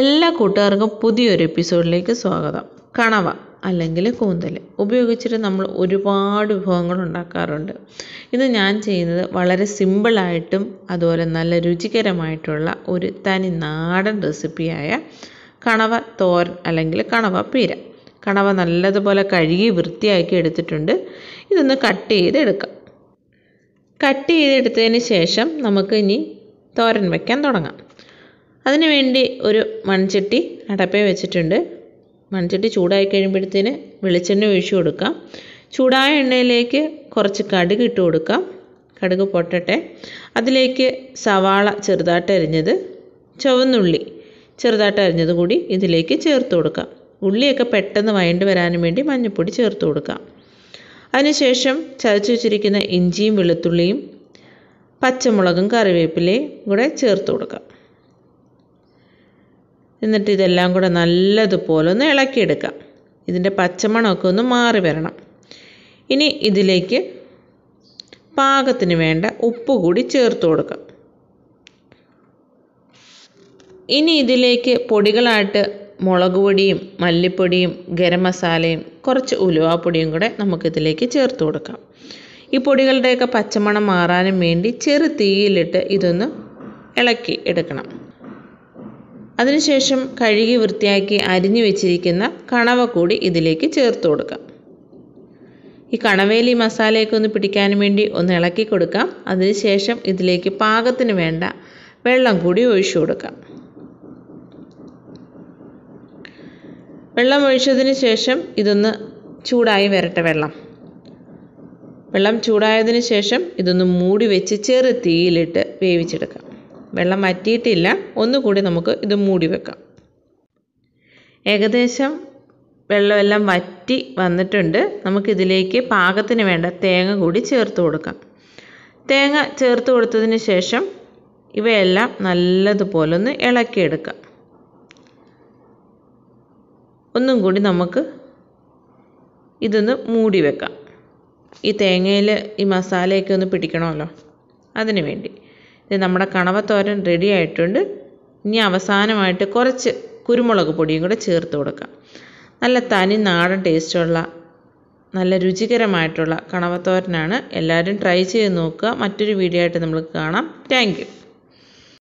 എല്ലാ കൂട്ടുകാർക്കും പുതിയൊരു എപ്പിസോഡിലേക്ക് സ്വാഗതം കണവ അല്ലെങ്കിൽ കൂന്തൽ ഉപയോഗിച്ചിട്ട് നമ്മൾ ഒരുപാട് വിഭവങ്ങൾ ഉണ്ടാക്കാറുണ്ട് ഇത് ഞാൻ ചെയ്യുന്നത് വളരെ സിമ്പിളായിട്ടും അതുപോലെ നല്ല രുചികരമായിട്ടുള്ള ഒരു തനി നാടൻ റെസിപ്പിയായ കണവ തോരൻ അല്ലെങ്കിൽ കണവ പീര കണവ നല്ലതുപോലെ കഴുകി വൃത്തിയാക്കി എടുത്തിട്ടുണ്ട് ഇതൊന്ന് കട്ട് ചെയ്തെടുക്കാം കട്ട് ചെയ്തെടുത്തതിന് ശേഷം നമുക്ക് ഇനി തോരൻ വയ്ക്കാൻ തുടങ്ങാം അതിനുവേണ്ടി ഒരു മൺചട്ടി അടപ്പേ വെച്ചിട്ടുണ്ട് മൺചട്ടി ചൂടായി കഴിയുമ്പോഴത്തേന് വെളിച്ചെണ്ണ ഒഴിച്ചു കൊടുക്കാം ചൂടായ എണ്ണയിലേക്ക് കുറച്ച് കടുക് ഇട്ട് കൊടുക്കാം കടുക് പൊട്ടട്ടെ അതിലേക്ക് സവാള ചെറുതായിട്ട് അരിഞ്ഞത് ചുവന്നുള്ളി ചെറുതായിട്ട് അരിഞ്ഞത് കൂടി ഇതിലേക്ക് ചേർത്ത് കൊടുക്കാം ഉള്ളിയൊക്കെ പെട്ടെന്ന് വയണ്ട് വരാനും വേണ്ടി മഞ്ഞൾപ്പൊടി ചേർത്ത് കൊടുക്കാം അതിനുശേഷം ചതച്ച് വെച്ചിരിക്കുന്ന ഇഞ്ചിയും വെളുത്തുള്ളിയും പച്ചമുളകും കറിവേപ്പിലയും കൂടെ ചേർത്ത് കൊടുക്കാം എന്നിട്ട് ഇതെല്ലാം കൂടെ നല്ലതുപോലെ ഒന്ന് ഇളക്കിയെടുക്കാം ഇതിൻ്റെ പച്ചമണമൊക്കെ ഒന്ന് മാറി വരണം ഇനി ഇതിലേക്ക് പാകത്തിന് വേണ്ട ഉപ്പ് കൂടി ചേർത്ത് കൊടുക്കാം ഇനി ഇതിലേക്ക് പൊടികളായിട്ട് മുളക് പൊടിയും മല്ലിപ്പൊടിയും ഗരം മസാലയും കുറച്ച് ഉലുവാപ്പൊടിയും കൂടെ നമുക്കിതിലേക്ക് ചേർത്ത് കൊടുക്കാം ഈ പൊടികളുടെയൊക്കെ പച്ചമണം മാറാനും വേണ്ടി ചെറു തീയിലിട്ട് ഇതൊന്ന് ഇളക്കി എടുക്കണം അതിനുശേഷം കഴുകി വൃത്തിയാക്കി അരിഞ്ഞു വെച്ചിരിക്കുന്ന കണവ കൂടി ഇതിലേക്ക് ചേർത്ത് കൊടുക്കാം ഈ കണവേലി മസാലയൊക്കെ ഒന്ന് പിടിക്കാൻ വേണ്ടി ഒന്ന് ഇളക്കി കൊടുക്കാം അതിനുശേഷം ഇതിലേക്ക് പാകത്തിന് വേണ്ട വെള്ളം കൂടി ഒഴിച്ചു കൊടുക്കാം വെള്ളം ഒഴിച്ചതിന് ശേഷം ഇതൊന്ന് ചൂടായി വരട്ടെ വെള്ളം വെള്ളം ചൂടായതിന് ശേഷം ഇതൊന്ന് മൂടി വെച്ച് ചെറു തീയിലിട്ട് വേവിച്ചെടുക്കാം വെള്ളം വറ്റിയിട്ടില്ല ഒന്നുകൂടി നമുക്ക് ഇത് മൂടി വെക്കാം ഏകദേശം വെള്ളമെല്ലാം വറ്റി വന്നിട്ടുണ്ട് നമുക്കിതിലേക്ക് പാകത്തിന് വേണ്ട തേങ്ങ കൂടി ചേർത്ത് കൊടുക്കാം തേങ്ങ ചേർത്ത് കൊടുത്തതിന് ശേഷം ഇവയെല്ലാം നല്ലതുപോലെ ഒന്ന് ഇളക്കിയെടുക്കാം ഒന്നും കൂടി നമുക്ക് ഇതൊന്ന് മൂടി വെക്കാം ഈ തേങ്ങയിൽ ഈ മസാലയൊക്കെ ഒന്ന് പിടിക്കണമല്ലോ അതിനു വേണ്ടി നമ്മുടെ കണവത്തോരൻ റെഡി ആയിട്ടുണ്ട് ഇനി അവസാനമായിട്ട് കുറച്ച് കുരുമുളക് പൊടിയും കൂടെ ചേർത്ത് കൊടുക്കാം നല്ല തനി നാടൻ ടേസ്റ്റുള്ള നല്ല രുചികരമായിട്ടുള്ള കണവത്തോരനാണ് എല്ലാവരും ട്രൈ ചെയ്ത് നോക്കുക മറ്റൊരു വീഡിയോ ആയിട്ട് നമ്മൾ കാണാം താങ്ക്